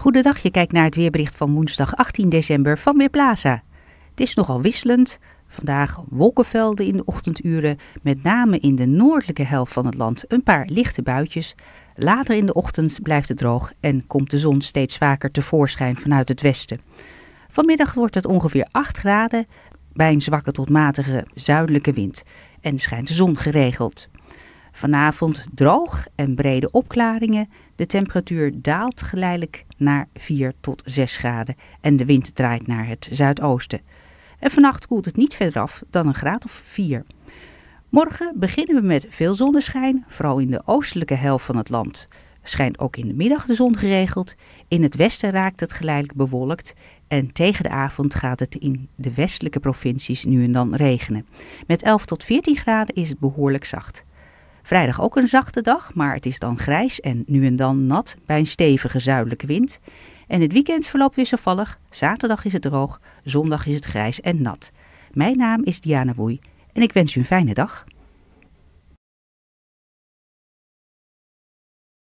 Goedendag, je kijkt naar het weerbericht van woensdag 18 december van Weerplaza. Het is nogal wisselend. Vandaag wolkenvelden in de ochtenduren, met name in de noordelijke helft van het land een paar lichte buitjes. Later in de ochtend blijft het droog en komt de zon steeds vaker tevoorschijn vanuit het westen. Vanmiddag wordt het ongeveer 8 graden bij een zwakke tot matige zuidelijke wind en schijnt de zon geregeld. Vanavond droog en brede opklaringen. De temperatuur daalt geleidelijk naar 4 tot 6 graden en de wind draait naar het zuidoosten. En vannacht koelt het niet verder af dan een graad of 4. Morgen beginnen we met veel zonneschijn, vooral in de oostelijke helft van het land. Schijnt ook in de middag de zon geregeld. In het westen raakt het geleidelijk bewolkt. En tegen de avond gaat het in de westelijke provincies nu en dan regenen. Met 11 tot 14 graden is het behoorlijk zacht. Vrijdag ook een zachte dag, maar het is dan grijs en nu en dan nat bij een stevige zuidelijke wind. En het weekend verloopt wisselvallig. Zaterdag is het droog, zondag is het grijs en nat. Mijn naam is Diana Woei en ik wens u een fijne dag.